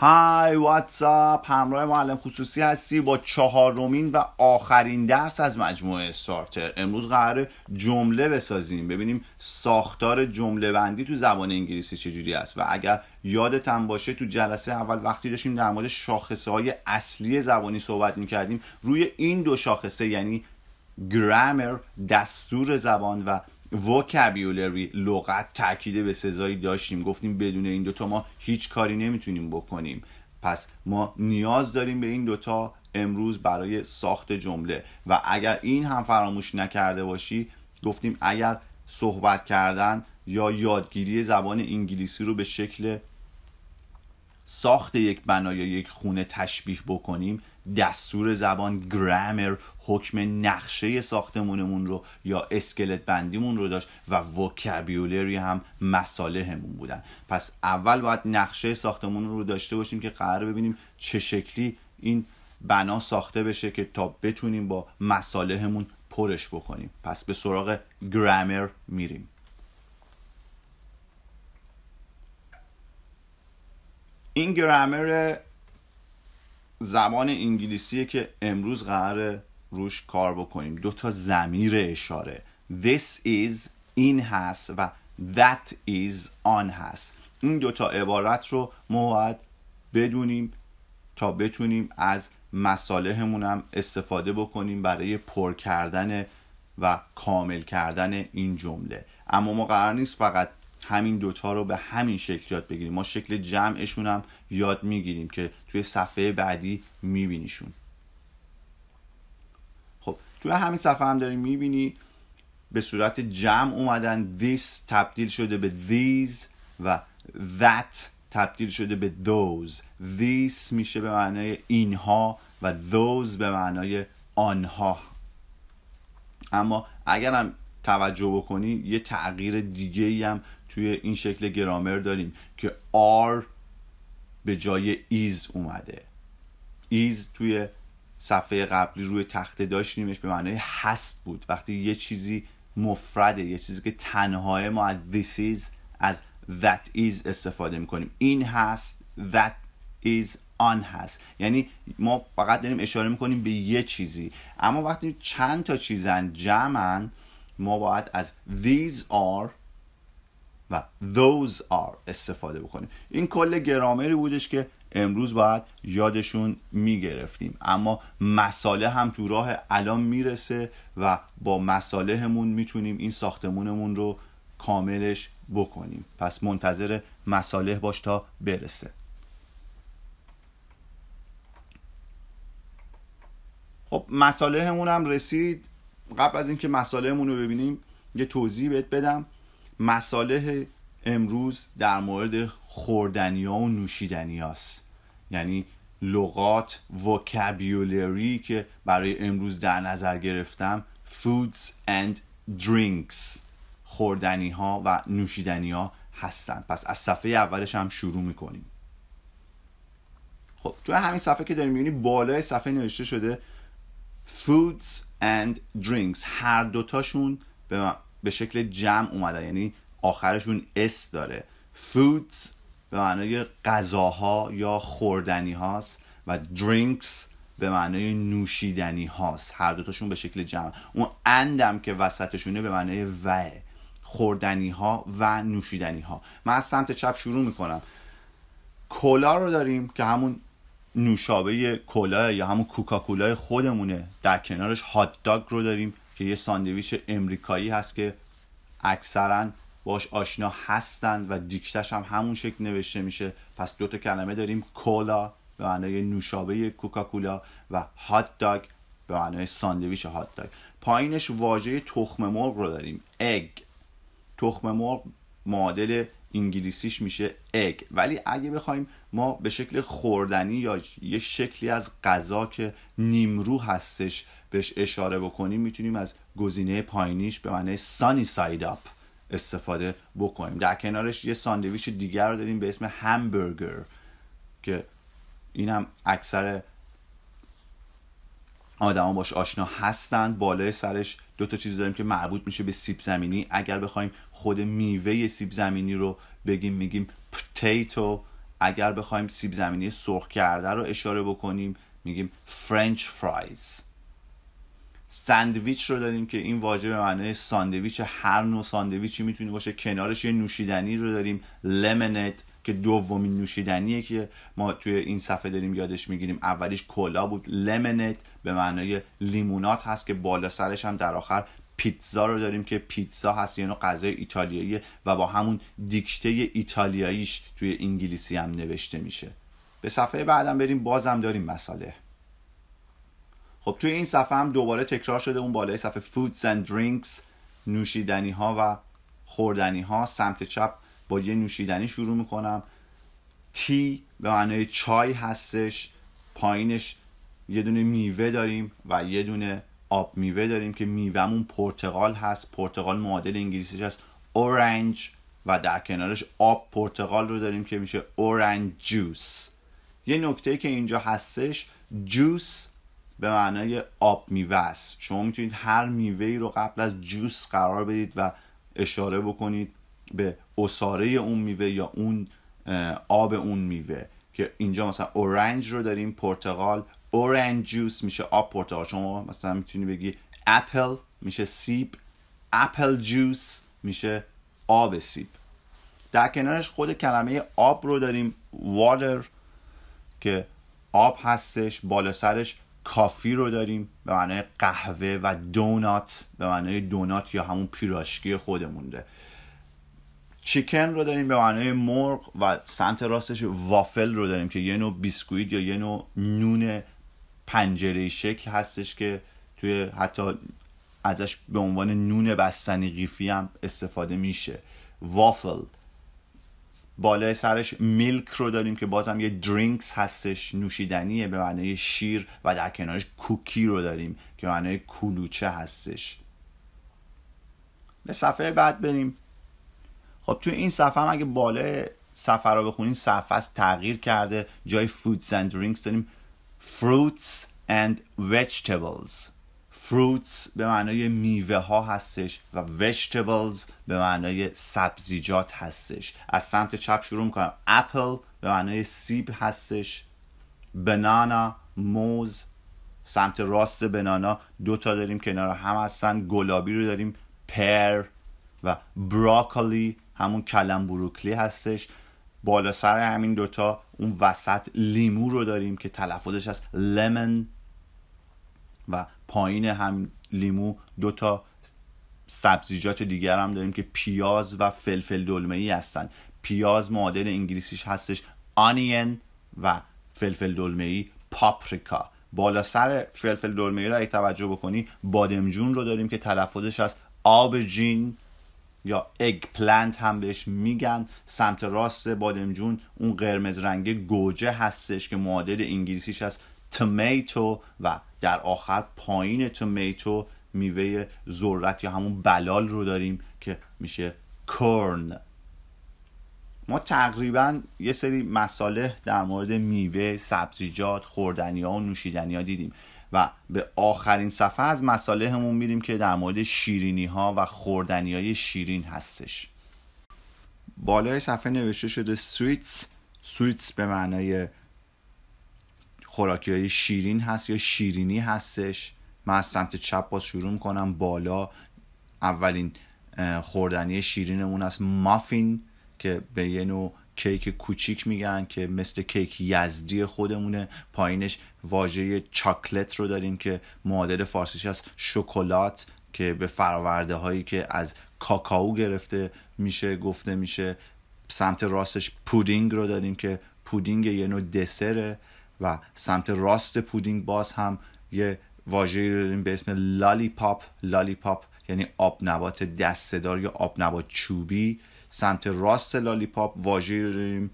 های واتساپ همراه معلم خصوصی هستی با چهارمین و آخرین درس از مجموعه استارتر امروز قراره جمله بسازیم ببینیم ساختار جمله بندی تو زبان انگلیسی چجوری است و اگر یادتم باشه تو جلسه اول وقتی داشتیم در مورد شاخصه های اصلی زبانی صحبت میکردیم روی این دو شاخصه یعنی گرامر دستور زبان و وکابیولری لغت تاکید به سزایی داشتیم گفتیم بدون این دوتا ما هیچ کاری نمیتونیم بکنیم پس ما نیاز داریم به این دوتا امروز برای ساخت جمله و اگر این هم فراموش نکرده باشی گفتیم اگر صحبت کردن یا یادگیری زبان انگلیسی رو به شکل ساخت یک بنا یا یک خونه تشبیه بکنیم دستور زبان گرامر حکم نقشه ساختمونمون رو یا اسکلت بندیمون رو داشت و وکبیولری هم مصالحمون بودن پس اول باید نقشه ساختمون رو داشته باشیم که قرار ببینیم چه شکلی این بنا ساخته بشه که تا بتونیم با مصالحمون پرش بکنیم پس به سراغ گرامر میریم این گرامر زبان انگلیسیه که امروز قرار روش کار بکنیم دو تا زمیر اشاره this is این هست و that is آن هست این تا عبارت رو ما باید بدونیم تا بتونیم از مصالحمون هم استفاده بکنیم برای پر کردن و کامل کردن این جمله اما ما قرار نیست فقط همین دوتا رو به همین شکل یاد بگیریم ما شکل جمعشون هم یاد میگیریم که توی صفحه بعدی میبینیشون خب توی همین صفحه هم داریم میبینی به صورت جمع اومدن this تبدیل شده به these و that تبدیل شده به those this میشه به معنای اینها و those به معنای آنها اما اگر هم توجه بکنی یه تغییر دیگه ای هم توی این شکل گرامر داریم که are به جای ایز اومده ایز توی صفحه قبلی روی تخته داشتیمش به معنای هست بود وقتی یه چیزی مفرده یه چیزی که تنهای ما از this is از that is استفاده میکنیم این هست that is آن هست یعنی ما فقط داریم اشاره میکنیم به یه چیزی اما وقتی چند تا چیزن جمعن ما باید از these are و those are استفاده بکنیم این کل گرامری بودش که امروز باید یادشون میگرفتیم اما مساله هم تو راه الان میرسه و با همون میتونیم این ساختمونمون رو کاملش بکنیم پس منتظر مساله باش تا برسه خب همون هم رسید قبل از اینکه مسالهمون رو ببینیم یه توضیح بهت بدم مساله امروز در مورد خوردنی ها و نوشیدنی هاست. یعنی لغات وکابیولری که برای امروز در نظر گرفتم foods and drinks خوردنی ها و نوشیدنی ها هستند پس از صفحه اولش هم شروع میکنیم خب توی همین صفحه که داریم میبینی بالای صفحه نوشته شده foods and drinks هر دوتاشون به به شکل جمع اومدن یعنی آخرشون اس داره فودز به معنای غذاها یا خوردنی هاست و درینکس به معنای نوشیدنی هاست هر دوتاشون به شکل جمع اون اندم که وسطشونه به معنای و خوردنی ها و نوشیدنی ها من از سمت چپ شروع میکنم کولا رو داریم که همون نوشابه کولا یا همون کوکاکولای خودمونه در کنارش هات داگ رو داریم که یه ساندویچ امریکایی هست که اکثرا باش آشنا هستند و دیکتش هم همون شکل نوشته میشه پس دو کلمه داریم کولا به معنای نوشابه کوکاکولا و هات داگ به معنای ساندویچ هات داگ پایینش واژه تخم مرغ رو داریم اگ تخم مرغ معادل انگلیسیش میشه اگ ولی اگه بخوایم ما به شکل خوردنی یا یه شکلی از غذا که نیمرو هستش بهش اشاره بکنیم میتونیم از گزینه پایینیش به معنی سانی ساید اپ استفاده بکنیم در کنارش یه ساندویچ دیگر رو داریم به اسم همبرگر که این هم اکثر آدما باش آشنا هستند بالای سرش دو تا چیز داریم که مربوط میشه به سیب زمینی اگر بخوایم خود میوه سیب زمینی رو بگیم میگیم پتیتو اگر بخوایم سیب زمینی سرخ کرده رو اشاره بکنیم میگیم فرنچ فرایز ساندویچ رو داریم که این واژه به معنای ساندویچ هر نوع ساندویچی میتونه باشه کنارش یه نوشیدنی رو داریم لمنت که دومین نوشیدنیه که ما توی این صفحه داریم یادش میگیریم اولیش کلا بود لمنت به معنای لیمونات هست که بالا سرش هم در آخر پیتزا رو داریم که پیتزا هست یعنی غذای ایتالیاییه و با همون دیکته ایتالیاییش توی انگلیسی هم نوشته میشه به صفحه بعدم بریم بازم داریم مساله خب توی این صفحه هم دوباره تکرار شده اون بالای صفحه فودز and drinks نوشیدنی ها و خوردنی ها سمت چپ با یه نوشیدنی شروع میکنم تی به معنای چای هستش پایینش یه دونه میوه داریم و یه دونه آب میوه داریم که میوهمون پرتقال هست پرتغال معادل انگلیسیش هست اورنج و در کنارش آب پرتقال رو داریم که میشه اورنج جوس یه نکته که اینجا هستش جوس به معنای آب میوه است شما میتونید هر میوه ای رو قبل از جوس قرار بدید و اشاره بکنید به اساره اون میوه یا اون آب اون میوه که اینجا مثلا اورنج رو داریم پرتقال اورنج جوس میشه آب پرتغال شما مثلا میتونی بگی اپل میشه سیب اپل جوس میشه آب سیب در کنارش خود کلمه آب رو داریم واتر که آب هستش بالا سرش کافی رو داریم به معنای قهوه و دونات به معنای دونات یا همون پیراشکی خودمونده چیکن رو داریم به معنای مرغ و سمت راستش وافل رو داریم که یه نوع بیسکویت یا یه نوع نون پنجره شکل هستش که توی حتی ازش به عنوان نون بستنی قیفی هم استفاده میشه وافل بالای سرش میلک رو داریم که بازم یه درینکس هستش نوشیدنیه به معنای شیر و در کنارش کوکی رو داریم که معنای کلوچه هستش به صفحه بعد بریم خب توی این صفحه هم اگه بالای صفحه رو بخونیم صفحه از تغییر کرده جای فودز اند درینکس داریم fruits and vegetables fruits به معنای میوه ها هستش و vegetables به معنای سبزیجات هستش از سمت چپ شروع میکنم اپل به معنای سیب هستش بنانا موز سمت راست بنانا دو تا داریم کنار هم هستن گلابی رو داریم پر و بروکلی همون کلم بروکلی هستش بالا سر همین دوتا اون وسط لیمو رو داریم که تلفظش از لمن و پایین هم لیمو دو تا سبزیجات دیگر هم داریم که پیاز و فلفل دلمه ای هستن پیاز معادل انگلیسیش هستش آنین و فلفل دلمه ای پاپریکا بالا سر فلفل دلمه ای را اگه توجه بکنی بادمجون رو داریم که تلفظش از آب جین یا اگ پلنت هم بهش میگن سمت راست بادمجون اون قرمز رنگ گوجه هستش که معادل انگلیسیش از tomato و در آخر پایین tomato میوه ذرت یا همون بلال رو داریم که میشه کرن ما تقریبا یه سری مساله در مورد میوه، سبزیجات، خوردنی ها و نوشیدنی ها دیدیم و به آخرین صفحه از مساله همون میریم که در مورد شیرینی ها و خوردنی های شیرین هستش بالای صفحه نوشته شده سویتس سویتس به معنای خوراکی های شیرین هست یا شیرینی هستش من از سمت چپ باز شروع میکنم بالا اولین خوردنی شیرینمون است مافین که به یه نوع کیک کوچیک میگن که مثل کیک یزدی خودمونه پایینش واژه چاکلت رو داریم که معادل فارسیش از شکلات که به فرورده هایی که از کاکائو گرفته میشه گفته میشه سمت راستش پودینگ رو داریم که پودینگ یه نوع دسره و سمت راست پودینگ باز هم یه واژه‌ای رو داریم به اسم لالی لالی پاپ یعنی آب نبات دار یا آب نبات چوبی سمت راست لالیپاپ واژه‌ای رو داریم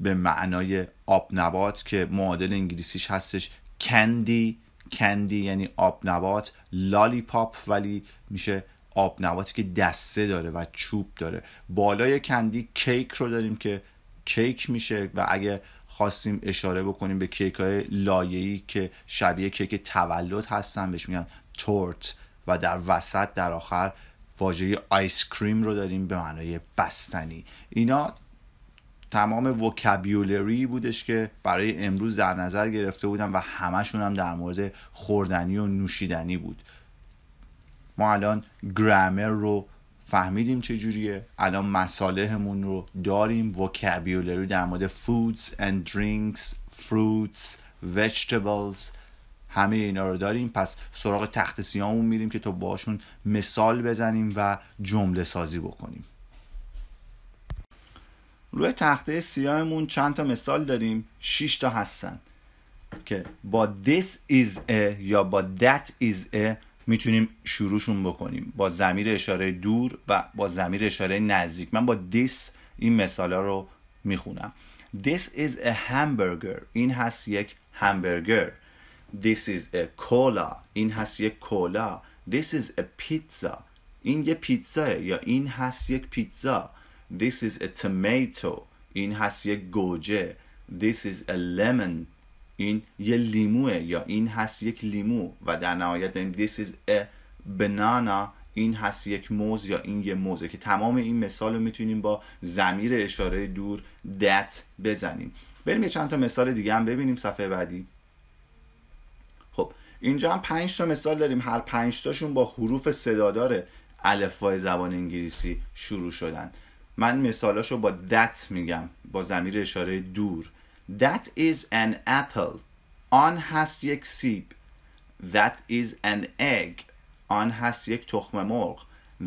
به معنای آب نبات که معادل انگلیسیش هستش کندی کندی یعنی آب نبات پاپ ولی میشه آب نباتی که دسته داره و چوب داره بالای کندی کیک رو داریم که کیک میشه و اگه خواستیم اشاره بکنیم به کیک های لایه‌ای که شبیه کیک تولد هستن بهش میگن تورت و در وسط در آخر واژه آیس کریم رو داریم به معنای بستنی اینا تمام وکابیولری بودش که برای امروز در نظر گرفته بودم و همشون هم در مورد خوردنی و نوشیدنی بود ما الان گرامر رو فهمیدیم چه جوریه الان مصالحمون رو داریم وکابیولری در مورد foods and drinks fruits vegetables همه اینا رو داریم پس سراغ تخت سیامون میریم که تو باشون مثال بزنیم و جمله سازی بکنیم روی تخته سیاهمون چند تا مثال داریم 6 تا هستن که با this is a یا با that is a میتونیم شروعشون بکنیم با زمیر اشاره دور و با زمیر اشاره نزدیک من با دیس این مثاله رو میخونم This is a hamburger این هست یک همبرگر This is a cola این هست یک کولا This is a pizza این یه پیتزا یا این هست یک پیتزا This is a tomato این هست یک گوجه This is a lemon این یه لیموه یا این هست یک لیمو و در نهایت داریم یعنی this is a banana این هست یک موز یا این یه موزه که تمام این مثال رو میتونیم با زمیر اشاره دور that بزنیم بریم یه چند تا مثال دیگه هم ببینیم صفحه بعدی خب اینجا هم پنج تا مثال داریم هر پنج تاشون با حروف صدادار الفای زبان انگلیسی شروع شدن من مثالاشو با that میگم با زمیر اشاره دور That is an apple. آن هست یک سیب. That is an egg. آن هست یک تخم مرغ.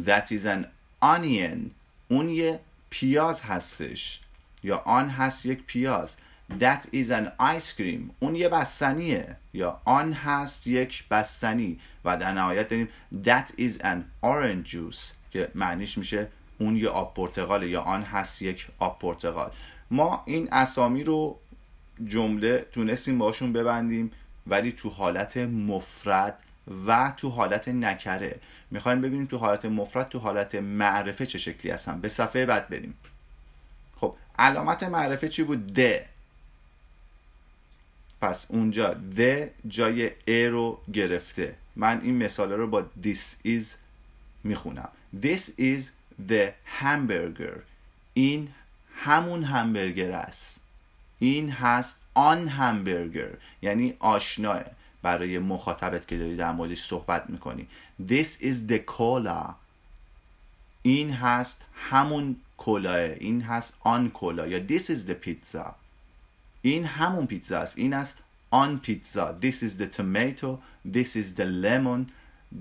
That is an onion. اون یه پیاز هستش. یا آن هست یک پیاز. That is an ice cream. اون یه بستنیه یا آن هست یک بستنی و در نهایت داریم That is an orange juice که معنیش میشه اون یه آب پرتقاله یا آن هست یک آب پرتقال ما این اسامی رو جمله تونستیم باشون ببندیم ولی تو حالت مفرد و تو حالت نکره میخوایم ببینیم تو حالت مفرد تو حالت معرفه چه شکلی هستن به صفحه بعد بریم خب علامت معرفه چی بود د پس اونجا د جای ا رو گرفته من این مثال رو با this is میخونم this is the hamburger این همون همبرگر است این هست آن همبرگر یعنی آشناه برای مخاطبت که داری در موردش صحبت میکنی This is the cola این هست همون کلاه این هست آن کلا یا This is the pizza این همون پیتزا است این است آن پیتزا This is the tomato This is the lemon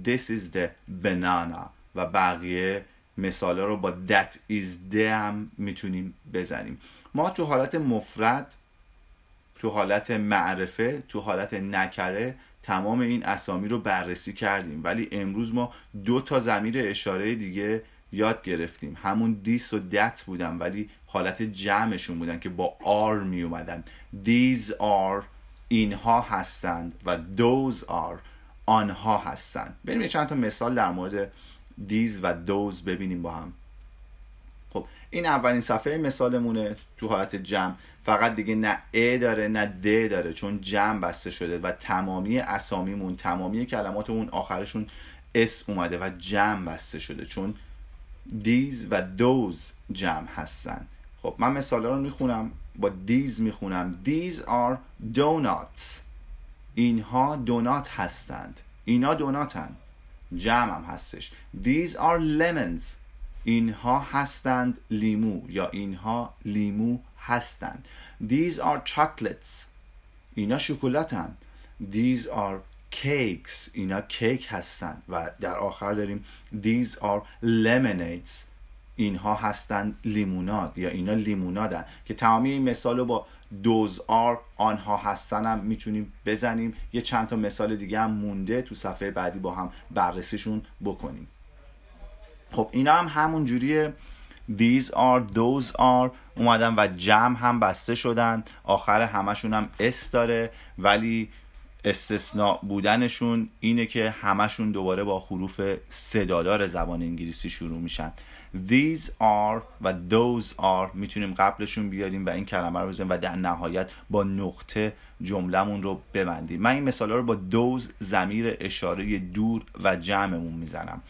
This is the banana و بقیه مثالا رو با that is هم میتونیم بزنیم ما تو حالت مفرد تو حالت معرفه تو حالت نکره تمام این اسامی رو بررسی کردیم ولی امروز ما دو تا زمیر اشاره دیگه یاد گرفتیم همون دیس و دت بودن ولی حالت جمعشون بودن که با آر می اومدن these are اینها هستند و those are آنها هستند بریم یه چند تا مثال در مورد دیز و دوز ببینیم با هم خب این اولین صفحه مثالمونه تو حالت جمع فقط دیگه نه ا داره نه د داره چون جمع بسته شده و تمامی اسامیمون تمامی کلمات اون آخرشون اس اومده و جمع بسته شده چون دیز و دوز جمع هستن خب من مثال رو میخونم با دیز میخونم دیز آر دونات اینها دونات هستند اینا دوناتن هم هستش These are lemons اینها هستند لیمو یا اینها لیمو هستند These are chocolates اینا شکلاتن These are cakes اینا کیک هستند و در آخر داریم These are lemonades اینها هستند لیموناد یا اینا لیمونادن که تمامی این مثال رو با دوز آر آنها هستن میتونیم بزنیم یه چند تا مثال دیگه هم مونده تو صفحه بعدی با هم بررسیشون بکنیم خب اینا هم همون جوریه these are those are اومدن و جمع هم بسته شدن آخر همشون هم اس داره ولی استثناء بودنشون اینه که همشون دوباره با حروف صدادار زبان انگلیسی شروع میشن these are و those are میتونیم قبلشون بیاریم و این کلمه رو بزنیم و در نهایت با نقطه جملهمون رو ببندیم من این مثال رو با those زمیر اشاره دور و جمعمون میزنم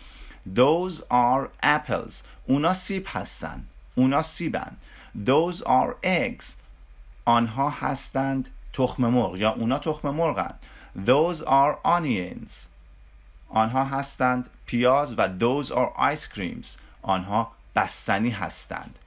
those are apples اونا سیب هستن اونا سیبن those are eggs آنها هستند تخم مرغ یا اونا تخم مرغن those are onions آنها هستند پیاز و those are ice creams آنها بستنی هستند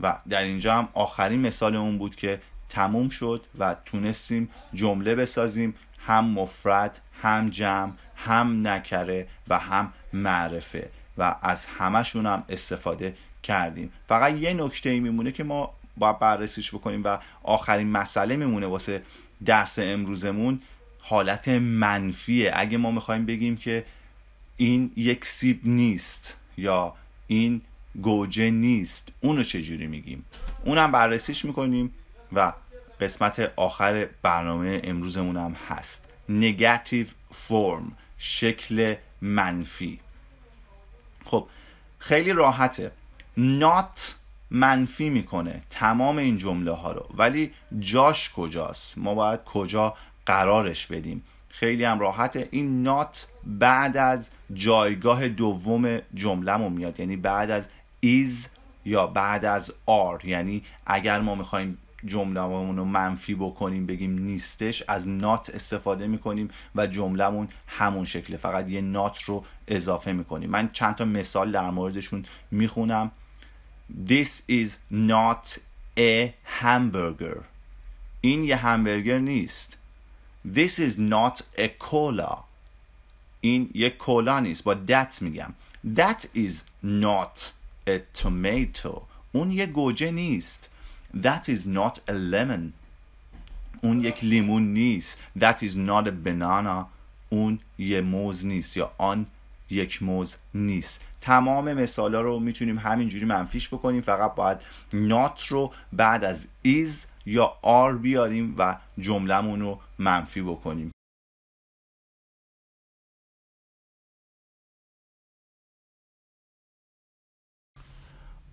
و در اینجا هم آخرین مثال اون بود که تموم شد و تونستیم جمله بسازیم هم مفرد هم جمع هم نکره و هم معرفه و از همشون هم استفاده کردیم فقط یه نکته ای میمونه که ما باید بررسیش بکنیم و آخرین مسئله میمونه واسه درس امروزمون حالت منفیه اگه ما میخوایم بگیم که این یک سیب نیست یا این گوجه نیست اونو چجوری میگیم اونم بررسیش میکنیم و قسمت آخر برنامه امروزمون هم هست نگاتیو فرم شکل منفی خب خیلی راحته نات منفی میکنه تمام این جمله ها رو ولی جاش کجاست ما باید کجا قرارش بدیم خیلی هم راحته این نات بعد از جایگاه دوم جملهمون میاد یعنی بعد از is یا بعد از آر یعنی اگر ما میخوایم جملهمون رو منفی بکنیم بگیم نیستش از نات استفاده میکنیم و جملهمون همون شکله فقط یه نات رو اضافه میکنیم من چند تا مثال در موردشون میخونم This is not a hamburger. این یه همبرگر نیست. This is not a cola. این یه کولا نیست. با that میگم. That is not a tomato. اون یه گوجه نیست. That is not a lemon. اون یک لیمون نیست. That is not a banana. اون یه موز نیست یا آن یک موز نیست. تمام مثالا رو میتونیم همینجوری منفیش بکنیم فقط باید نات رو بعد از ایز یا آر بیاریم و جملهمون رو منفی بکنیم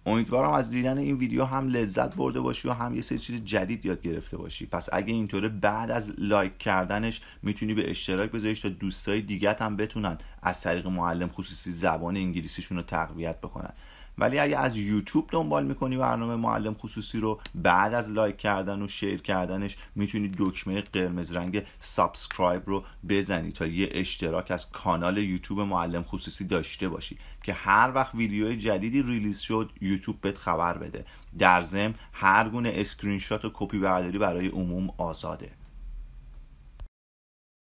امیدوارم از دیدن این ویدیو هم لذت برده باشی و هم یه سری چیز جدید یاد گرفته باشی پس اگه اینطوره بعد از لایک کردنش میتونی به اشتراک بذاریش تا دوستای دیگر هم بتونن از طریق معلم خصوصی زبان انگلیسیشون رو تقویت بکنن ولی اگه از یوتیوب دنبال میکنی برنامه معلم خصوصی رو بعد از لایک کردن و شیر کردنش میتونی دکمه قرمز رنگ سابسکرایب رو بزنی تا یه اشتراک از کانال یوتیوب معلم خصوصی داشته باشی که هر وقت ویدیو جدیدی ریلیز شد یوتیوب بهت خبر بده در ضمن هر گونه اسکرین شات و کپی برداری برای عموم آزاده